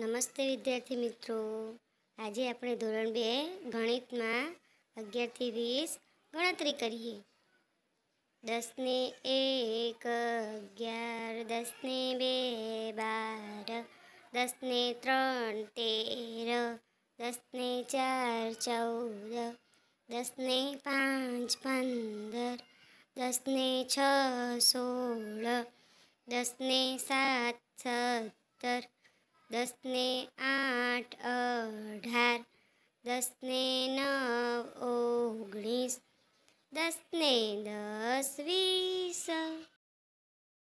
नमस्ते विद्यार्थी मित्रों आज ये अपने ધોરણ બે ગણિતમાં 11 થી 20 ગણતરી કરીએ 10 ને 1 11 10 ને 2 20 10 ને 3 13 10 ને 4 14 10 ને 5 15 10 ને 6 16 10 ને 7 17 दस ने आठ अठार दस ने नौ ओगनीस दस ने दस वी